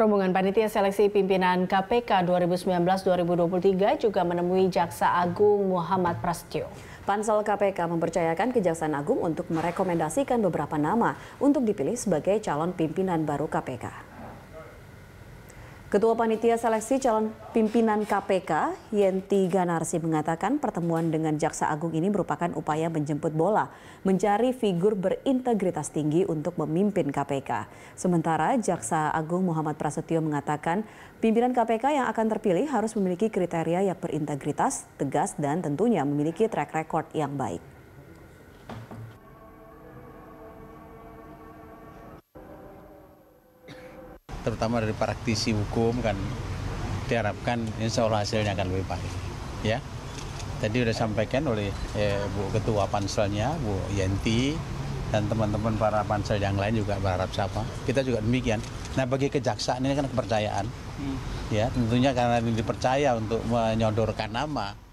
Rombongan panitia seleksi pimpinan KPK 2019-2023 juga menemui Jaksa Agung Muhammad Prasetyo. Pansel KPK mempercayakan Kejaksaan Agung untuk merekomendasikan beberapa nama untuk dipilih sebagai calon pimpinan baru KPK. Ketua Panitia Seleksi Calon Pimpinan KPK, Yenti Ganarsi mengatakan pertemuan dengan Jaksa Agung ini merupakan upaya menjemput bola, mencari figur berintegritas tinggi untuk memimpin KPK. Sementara Jaksa Agung Muhammad Prasetyo mengatakan pimpinan KPK yang akan terpilih harus memiliki kriteria yang berintegritas, tegas, dan tentunya memiliki track record yang baik. terutama dari praktisi hukum kan diharapkan insya Allah hasilnya akan lebih baik ya tadi sudah sampaikan oleh eh, Bu Ketua Panselnya Bu Yenti dan teman-teman para pansel yang lain juga berharap siapa kita juga demikian nah bagi kejaksaan ini kan kepercayaan hmm. ya tentunya karena dipercaya untuk menyodorkan nama